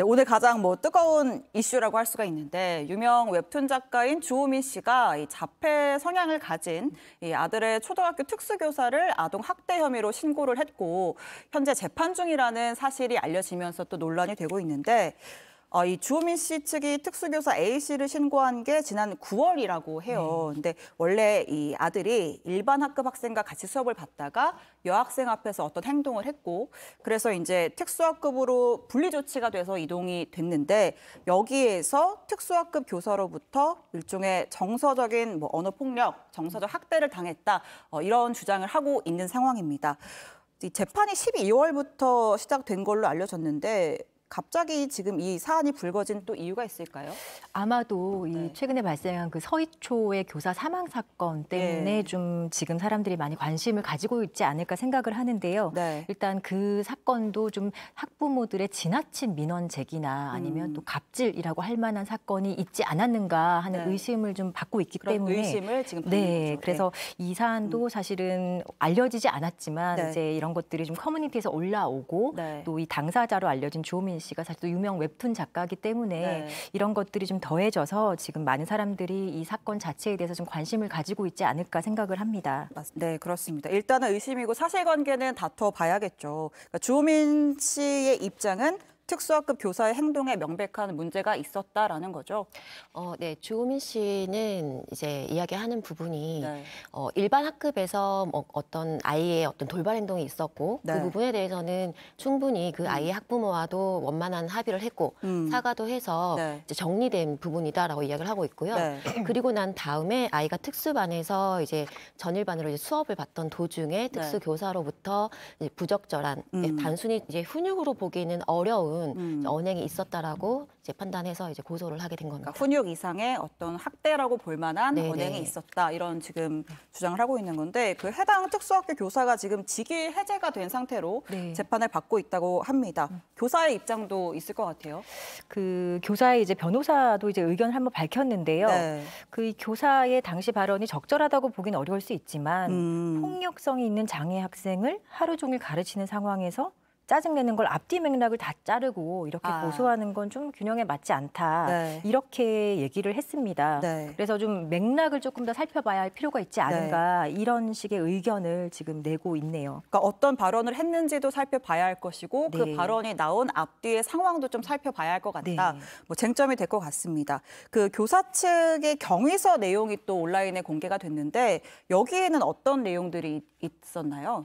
네, 오늘 가장 뭐 뜨거운 이슈라고 할 수가 있는데 유명 웹툰 작가인 주호민 씨가 이 자폐 성향을 가진 이 아들의 초등학교 특수교사를 아동 학대 혐의로 신고를 했고 현재 재판 중이라는 사실이 알려지면서 또 논란이 되고 있는데 어, 이 주호민 씨 측이 특수교사 A 씨를 신고한 게 지난 9월이라고 해요. 네. 근데 원래 이 아들이 일반 학급 학생과 같이 수업을 받다가 여학생 앞에서 어떤 행동을 했고 그래서 이제 특수학급으로 분리 조치가 돼서 이동이 됐는데 여기에서 특수학급 교사로부터 일종의 정서적인 뭐 언어 폭력, 정서적 학대를 당했다 어, 이런 주장을 하고 있는 상황입니다. 이 재판이 12월부터 시작된 걸로 알려졌는데 갑자기 지금 이 사안이 불거진 또 이유가 있을까요? 아마도 네. 이 최근에 발생한 그 서희초의 교사 사망 사건 때문에 네. 좀 지금 사람들이 많이 관심을 가지고 있지 않을까 생각을 하는데요. 네. 일단 그 사건도 좀 학부모들의 지나친 민원 제기나 아니면 음. 또 갑질이라고 할 만한 사건이 있지 않았는가 하는 네. 의심을 좀 받고 있기 때문에 의심을 지금 네, 거죠. 그래서 네. 이 사안도 음. 사실은 알려지지 않았지만 네. 이제 이런 것들이 좀 커뮤니티에서 올라오고 또 이 당사자로 알려진 조민 씨가 사실 또 유명 웹툰 작가이기 때문에 네. 이런 것들이 좀 더해져서 지금 많은 사람들이 이 사건 자체에 대해서 좀 관심을 가지고 있지 않을까 생각을 합니다. 네, 그렇습니다. 일단은 의심이고 사실관계는 다퉈봐야겠죠. 그러니까 주호민 씨의 입장은 특수학급 교사의 행동에 명백한 문제가 있었다라는 거죠. 어, 네, 주호민 씨는 이제 이야기하는 부분이 네. 어, 일반 학급에서 뭐 어떤 아이의 어떤 돌발 행동이 있었고 그 네. 그 부분에 대해서는 충분히 그 음. 아이의 학부모와도 원만한 합의를 했고 음. 사과도 해서 네. 이제 정리된 부분이다라고 이야기를 하고 있고요. 네. 그리고 난 다음에 아이가 특수반에서 이제 전일반으로 이제 수업을 받던 도중에 네. 특수 교사로부터 부적절한 음. 단순히 이제 훈육으로 보기에는 어려운 부분 음. 언행이 있었다라고 이제 판단해서 이제 고소를 하게 된 겁니다. 그러니까 훈육 이상의 어떤 학대라고 볼 만한 네네. 언행이 네. 있었다 이런 지금 네. 주장을 하고 있는 건데 그 해당 특수학교 교사가 지금 직위 해제가 된 상태로 네. 재판을 받고 있다고 합니다. 음. 교사의 입장도 있을 것 같아요. 그 교사의 이제 변호사도 이제 의견을 한번 밝혔는데요. 네. 그 교사의 당시 발언이 적절하다고 보기 어려울 수 있지만 음. 폭력성이 있는 장애 학생을 하루 종일 가르치는 상황에서 짜증내는 걸 앞뒤 맥락을 다 자르고 이렇게 아. 고소하는 건 좀 균형에 맞지 않다 네. 이렇게 얘기를 했습니다. 네. 그래서 좀 맥락을 조금 더 살펴봐야 할 필요가 있지 네. 않은가 네. 이런 식의 의견을 지금 내고 있네요. 그러니까 어떤 발언을 했는지도 살펴봐야 할 것이고 그 네. 발언이 나온 앞뒤의 상황도 좀 살펴봐야 할 것 같다. 네. 뭐 쟁점이 될 것 같습니다. 그 교사 측의 경위서 내용이 또 온라인에 공개가 됐는데 여기에는 어떤 내용들이 있었나요?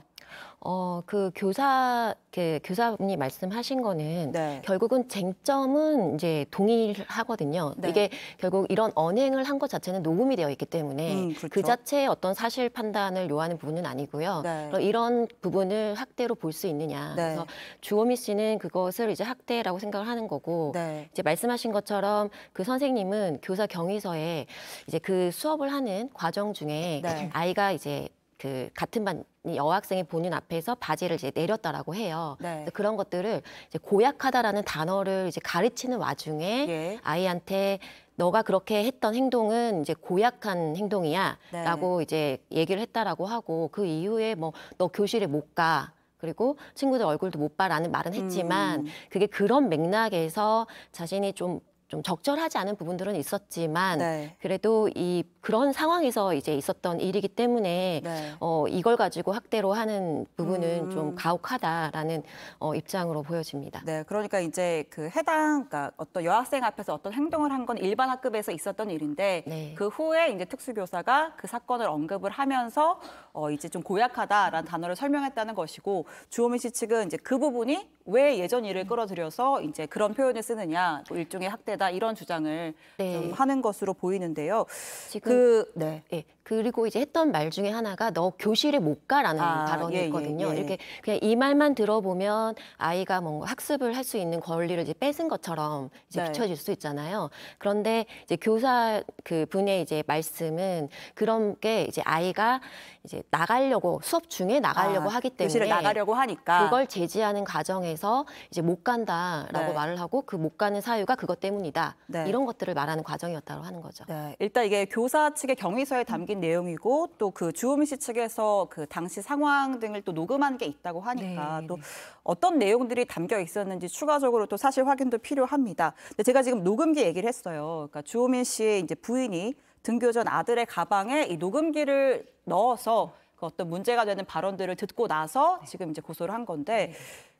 어, 그 교사 그 교사님이 말씀하신 거는 네. 결국은 쟁점은 이제 동일하거든요. 네. 이게 결국 이런 언행을 한 것 자체는 녹음이 되어 있기 때문에 음, 그 그렇죠. 그 자체의 어떤 사실 판단을 요하는 부분은 아니고요. 네. 이런 부분을 학대로 볼 수 있느냐. 네. 그래서 주호미 씨는 그것을 이제 학대라고 생각을 하는 거고 네. 이제 말씀하신 것처럼 그 선생님은 교사 경위서에 이제 그 수업을 하는 과정 중에 네. 아이가 이제 그 같은 반 여학생이 본인 앞에서 바지를 이제 내렸다라고 해요. 네. 그런 것들을 이제 고약하다라는 단어를 이제 가르치는 와중에 예. 아이한테 너가 그렇게 했던 행동은 이제 고약한 행동이야라고 네. 이제 얘기를 했다라고 하고 그 이후에 뭐 너 교실에 못 가. 그리고 친구들 얼굴도 못 봐라는 말은 했지만 음. 그게 그런 맥락에서 자신이 좀좀 적절하지 않은 부분들은 있었지만 네. 그래도 이 그런 상황에서 이제 있었던 일이기 때문에 네. 어, 이걸 가지고 학대로 하는 부분은 음. 좀 가혹하다라는 어, 입장으로 보여집니다. 네, 그러니까 이제 그 해당 그러니까 어떤 여학생 앞에서 어떤 행동을 한 건 일반 학급에서 있었던 일인데 네. 그 후에 이제 특수교사가 그 사건을 언급을 하면서 어, 이제 좀 고약하다라는 단어를 설명했다는 것이고 주호민 씨 측은 이제 그 부분이 왜 예전 일을 끌어들여서 이제 그런 표현을 쓰느냐 또 뭐 일종의 학대다. 이런 주장을 네. 좀 하는 것으로 보이는데요. 지금 그 네. 네. 그리고 이제 했던 말 중에 하나가 너 교실에 못 가라는 아, 발언이 예, 거든요 예, 예. 이렇게 그냥 이 말만 들어보면 아이가 뭔가 학습을 할 수 있는 권리를 이제 뺏은 것처럼 이제 네. 비춰질 수 있잖아요. 그런데 이제 교사 그 분의 이제 말씀은 그런 게 이제 아이가 이제 나가려고 수업 중에 나가려고 아, 하기 때문에 교실을 나가려고 하니까 그걸 제지하는 과정에서 이제 못 간다라고 네. 말을 하고 그 못 가는 사유가 그것 때문이다. 네. 이런 것들을 말하는 과정이었다고 하는 거죠. 네. 일단 이게 교사 측의 경위서에 담긴 적인 내용이고 또 그 주호민 씨 측에서 그 당시 상황 등을 또 녹음한 게 있다고 하니까 네, 또 네. 어떤 내용들이 담겨 있었는지 추가적으로 또 사실 확인도 필요합니다. 근데 제가 지금 녹음기 얘기를 했어요. 그러니까 주호민 씨의 이제 부인이 등교 전 아들의 가방에 이 녹음기를 넣어서 그 어떤 문제가 되는 발언들을 듣고 나서 네. 지금 이제 고소를 한 건데 네.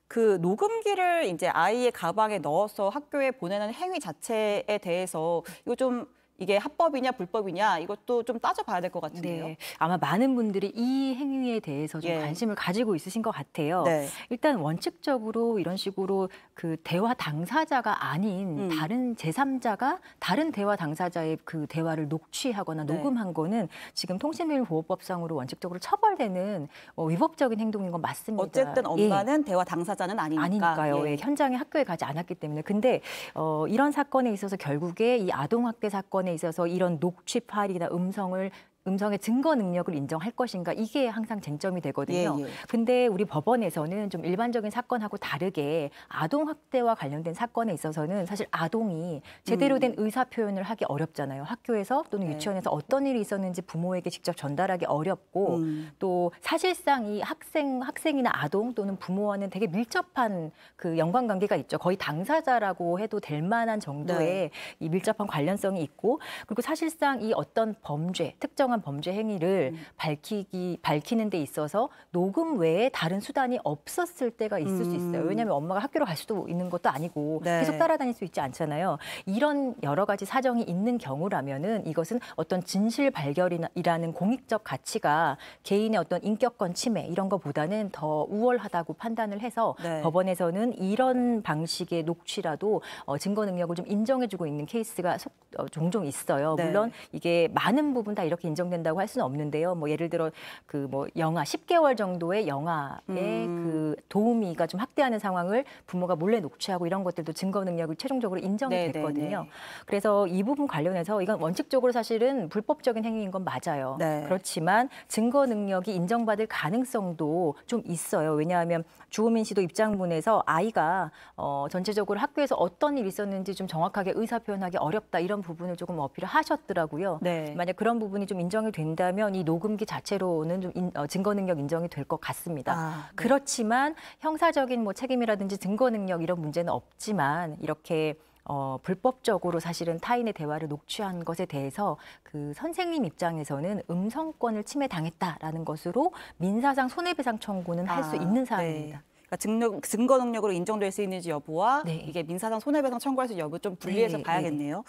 그 녹음기를 이제 아이의 가방에 넣어서 학교에 보내는 행위 자체에 대해서 이거 좀 이게 합법이냐 불법이냐 이것도 좀 따져봐야 될 것 같은데요. 네, 아마 많은 분들이 이 행위에 대해서 좀 예. 관심을 가지고 있으신 것 같아요. 네. 일단 원칙적으로 이런 식으로 그 대화 당사자가 아닌 음. 다른 제3자가 다른 대화 당사자의 그 대화를 녹취하거나 네. 녹음한 거는 지금 통신비밀보호법상으로 원칙적으로 처벌되는 어, 위법적인 행동인 건 맞습니다. 어쨌든 예. 엄마는 예. 대화 당사자는 아니니까. 요 예. 예. 현장에 학교에 가지 않았기 때문에. 근데 어, 이런 사건에 있어서 결국에 이 아동학대 사건 사건에 있어서 이런 녹취 파일이나 음성을 음성의 증거 능력을 인정할 것인가 이게 항상 쟁점이 되거든요. 예, 예. 근데 우리 법원에서는 좀 일반적인 사건하고 다르게 아동 학대와 관련된 사건에 있어서는 사실 아동이 제대로 된 음. 의사 표현을 하기 어렵잖아요. 학교에서 또는 네. 유치원에서 어떤 일이 있었는지 부모에게 직접 전달하기 어렵고 음. 또 사실상 이 학생 학생이나 아동 또는 부모와는 되게 밀접한 그 연관 관계가 있죠. 거의 당사자라고 해도 될 만한 정도의 네. 이 밀접한 관련성이 있고 그리고 사실상 이 어떤 범죄 특정 특정한 범죄 행위를 음. 밝히기 밝히는 데 있어서 녹음 외에 다른 수단이 없었을 때가 있을 음. 수 있어요. 음. 왜냐하면 엄마가 학교로 갈 수도 있는 것도 아니고 네. 계속 따라다닐 수 있지 않잖아요. 이런 여러 가지 사정이 있는 경우라면은 이것은 어떤 진실 발견이라는 공익적 가치가 개인의 어떤 인격권 침해 이런 것보다는 더 우월하다고 판단을 해서 네. 법원에서는 이런 방식의 녹취라도 어, 증거 능력을 좀 인정해주고 있는 케이스가 속, 어, 종종 있어요. 네. 물론 이게 많은 부분 다 이렇게 인정. 인정된다고 할 수는 없는데요. 뭐 예를 들어 그 뭐 영아 10개월 정도의 영아의 음. 그 도우미가 좀 학대하는 상황을 부모가 몰래 녹취하고 이런 것들도 증거 능력을 최종적으로 인정이 네, 네 됐거든요. 네. 그래서 이 부분 관련해서 이건 원칙적으로 사실은 불법적인 행위인 건 맞아요. 네. 그렇지만 증거 능력이 인정받을 가능성도 좀 있어요. 왜냐하면 주호민 씨도 입장문에서 아이가 어, 전체적으로 학교에서 어떤 일이 있었는지 좀 정확하게 의사 표현하기 어렵다 이런 부분을 조금 어필을 하셨더라고요. 네. 만약 그런 부분이 좀 인정 인정이 된다면 이 녹음기 자체로는 좀 인, 어, 증거 능력 인정이 될 것 같습니다. 아, 네. 그렇지만 형사적인 뭐 책임이라든지 증거 능력 이런 문제는 없지만 이렇게 어, 불법적으로 사실은 타인의 대화를 녹취한 것에 대해서 그 선생님 입장에서는 음성권을 침해당했다라는 것으로 민사상 손해배상 청구는 아, 할수 있는 네. 사안입니다. 네. 그러니까 증거 능력으로 인정될 수 있는지 여부와 네. 이게 민사상 손해배상 청구할 수 여부 좀 분리해서 네, 네, 네 봐야겠네요.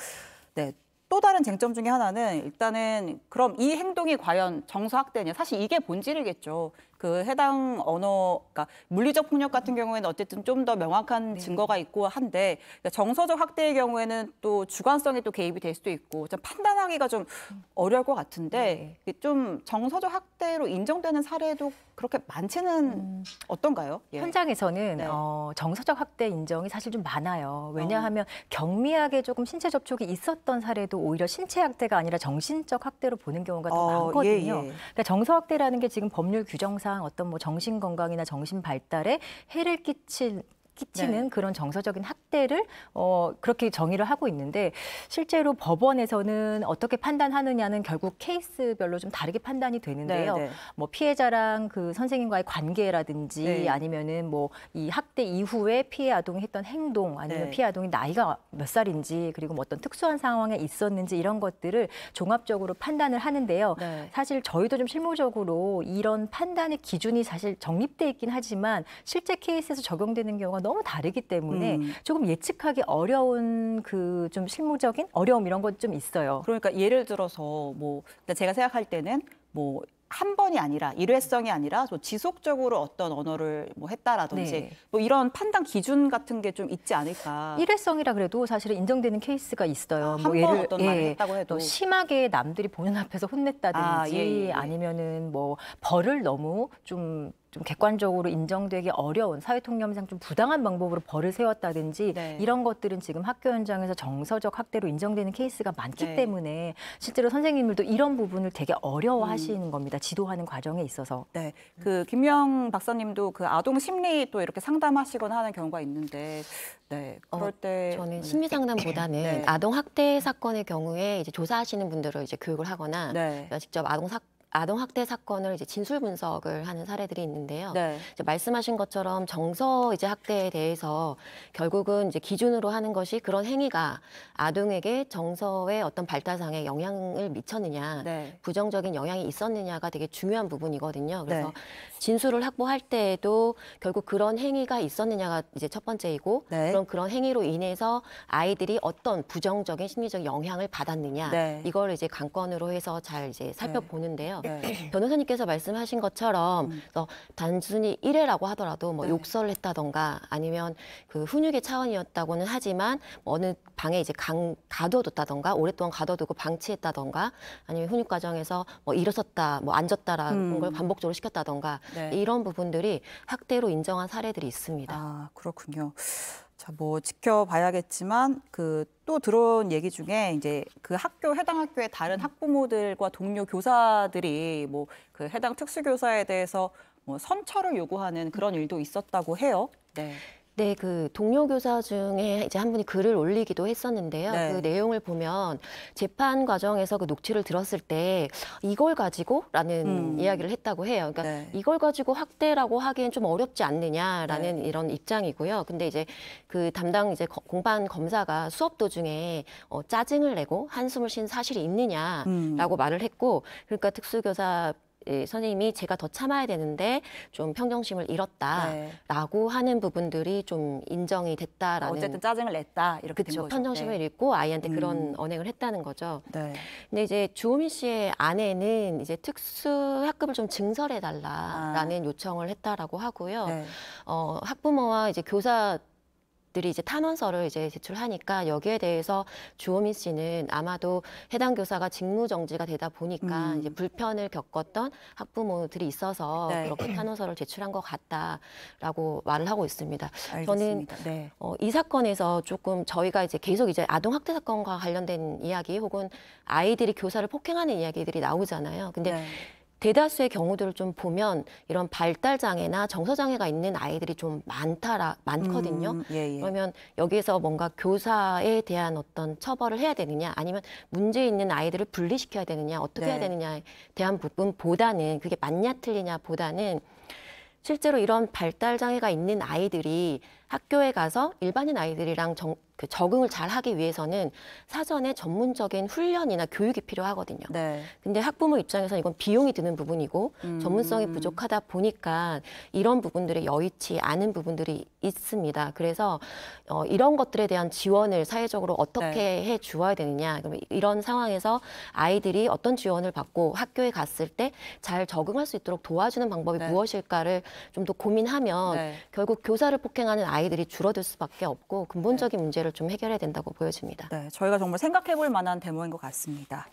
네. 또 다른 쟁점 중에 하나는 일단은 그럼 이 행동이 과연 정서 학대냐 사실 이게 본질이겠죠. 그 해당 언어 그러니까 물리적 폭력 같은 경우에는 어쨌든 좀 더 명확한 네. 증거가 있고 한데 그러니까 정서적 학대의 경우에는 또 주관성이 또 개입이 될 수도 있고 좀 판단하기가 좀 어려울 것 같은데 네. 좀 정서적 학대로 인정되는 사례도 그렇게 많지는 음. 어떤가요? 예. 현장에서는 네. 어, 정서적 학대 인정이 사실 좀 많아요. 왜냐하면 어. 경미하게 조금 신체 접촉이 있었던 사례도 경 오히려 신체 학대가 아니라 정신적 학대로 보는 경우가 더 어, 예, 많거든요. 예, 예. 그러니까 정서 학대라는 게 지금 법률 규정상 어떤 뭐 정신 건강이나 정신 발달에 해를 끼친 끼치는 네. 그런 정서적인 학대를 어, 그렇게 정의를 하고 있는데 실제로 법원에서는 어떻게 판단하느냐는 결국 케이스별로 좀 다르게 판단이 되는데요. 네, 네. 뭐 피해자랑 그 선생님과의 관계라든지 네. 아니면은 뭐 이 학대 이후에 피해 아동이 했던 행동 아니면 네. 피해 아동이 나이가 몇 살인지 그리고 뭐 어떤 특수한 상황에 있었는지 이런 것들을 종합적으로 판단을 하는데요. 네. 사실 저희도 좀 실무적으로 이런 판단의 기준이 사실 정립돼 있긴 하지만 실제 케이스에서 적용되는 경우가 너무 다르기 때문에 음. 조금 예측하기 어려운 그 좀 실무적인 어려움 이런 것 좀 있어요. 그러니까 예를 들어서 뭐 그러니까 제가 생각할 때는 뭐. 한 번이 아니라 일회성이 아니라 뭐 지속적으로 어떤 언어를 뭐 했다라든지 네. 뭐 이런 판단 기준 같은 게 좀 있지 않을까. 일회성이라 그래도 사실은 인정되는 케이스가 있어요. 아, 뭐 예를 어떤 예, 말을 했다고 해도 뭐 심하게 남들이 보는 앞에서 아, 예, 혼냈다든지 아, 예, 예. 아니면은 뭐 벌을 너무 좀좀 객관적으로 인정되기 어려운 사회통념상 좀 부당한 방법으로 벌을 세웠다든지 네. 이런 것들은 지금 학교 현장에서 정서적 학대로 인정되는 케이스가 많기 네. 때문에 실제로 선생님들도 이런 부분을 되게 어려워하시는 음. 겁니다. 지도하는 과정에 있어서. 네, 그김명 박사님도 그 아동 심리 또 이렇게 상담하시거나 하는 경우가 있는데, 네, 어, 그럴 어, 때 저는 네. 심리 상담보다는 네. 아동 학대 사건의 경우에 이제 조사하시는 분들을 이제 교육을 하거나 네. 직접 아동 사건 아동 학대 사건을 이제 진술 분석을 하는 사례들이 있는데요. 네. 이제 말씀하신 것처럼 정서 이제 학대에 대해서 결국은 이제 기준으로 하는 것이 그런 행위가 아동에게 정서의 어떤 발달상에 영향을 미쳤느냐, 네. 부정적인 영향이 있었느냐가 되게 중요한 부분이거든요. 네. 그래서 네. 진술을 확보할 때에도 결국 그런 행위가 있었느냐가 이제 첫 번째이고, 네. 그럼 그런 행위로 인해서 아이들이 어떤 부정적인 심리적 영향을 받았느냐, 네. 이걸 이제 관건으로 해서 잘 이제 살펴보는데요. 네. 변호사님께서 말씀하신 것처럼 음. 뭐 단순히 1회라고 하더라도 뭐 네. 욕설을 했다던가 아니면 그 훈육의 차원이었다고는 하지만 뭐 어느 방에 이제 강, 가둬뒀다던가 오랫동안 가둬두고 방치했다던가 아니면 훈육 과정에서 뭐 일어섰다 뭐 앉았다라는 음. 걸 반복적으로 시켰다던가 네. 이런 부분들이 학대로 인정한 사례들이 있습니다. 아, 그렇군요. 자, 뭐 지켜봐야겠지만 그 또 들어온 얘기 중에 이제 그 학교 해당 학교의 다른 학부모들과 동료 교사들이 뭐 그 해당 특수교사에 대해서 뭐 선처를 요구하는 그런 일도 있었다고 해요. 네. 네, 그 동료 교사 중에 이제 한 분이 글을 올리기도 했었는데요. 네. 그 내용을 보면 재판 과정에서 그 녹취를 들었을 때 이걸 가지고라는 음. 이야기를 했다고 해요. 그러니까 네. 이걸 가지고 학대라고 하기엔 좀 어렵지 않느냐라는 네. 이런 입장이고요. 근데 이제 그 담당 이제 공판 검사가 수업 도중에 어, 짜증을 내고 한숨을 쉰 사실이 있느냐라고 음. 말을 했고 그러니까 특수교사 예, 선생님이 제가 더 참아야 되는데 좀 평정심을 잃었다라고 네. 하는 부분들이 좀 인정이 됐다라는 어쨌든 짜증을 냈다 이렇게 그쵸, 된 평정심을 네. 잃고 아이한테 그런 음. 언행을 했다는 거죠. 네. 근데 이제 주호민 씨의 아내는 이제 특수 학급을 좀 증설해 달라라는 아. 요청을 했다라고 하고요. 네. 어, 학부모와 이제 교사 들이 이제 탄원서를 이제 제출하니까 여기에 대해서 주호민 씨는 아마도 해당 교사가 직무 정지가 되다 보니까 음. 이제 불편을 겪었던 학부모들이 있어서 네. 그렇게 탄원서를 제출한 것 같다라고 말을 하고 있습니다. 알겠습니다. 저는 네. 어, 이 사건에서 조금 저희가 이제 계속 이제 아동 학대 사건과 관련된 이야기 혹은 아이들이 교사를 폭행하는 이야기들이 나오잖아요. 근데 네. 대다수의 경우들을 좀 보면 이런 발달 장애나 정서 장애가 있는 아이들이 좀 많다라 많거든요. 음, 예, 예. 그러면 여기에서 뭔가 교사에 대한 어떤 처벌을 해야 되느냐, 아니면 문제 있는 아이들을 분리시켜야 되느냐, 어떻게 네. 해야 되느냐에 대한 부분보다는 그게 맞냐 틀리냐보다는 실제로 이런 발달 장애가 있는 아이들이 학교에 가서 일반인 아이들이랑 정, 그 적응을 잘 하기 위해서는 사전에 전문적인 훈련이나 교육이 필요하거든요. 네. 근데 학부모 입장에서는 이건 비용이 드는 부분이고 음. 전문성이 부족하다 보니까 이런 부분들이 여의치 않은 부분들이 있습니다. 그래서 어, 이런 것들에 대한 지원을 사회적으로 어떻게 네. 해 주어야 되느냐. 그러면 이런 상황에서 아이들이 어떤 지원을 받고 학교에 갔을 때 잘 적응할 수 있도록 도와주는 방법이 네. 무엇일까를 좀 더 고민하면 네. 결국 교사를 폭행하는 아이들이 줄어들 수밖에 없고 근본적인 네. 문제를 문제를 좀 해결해야 된다고 보여집니다. 네, 저희가 정말 생각해볼 만한 대목인 것 같습니다.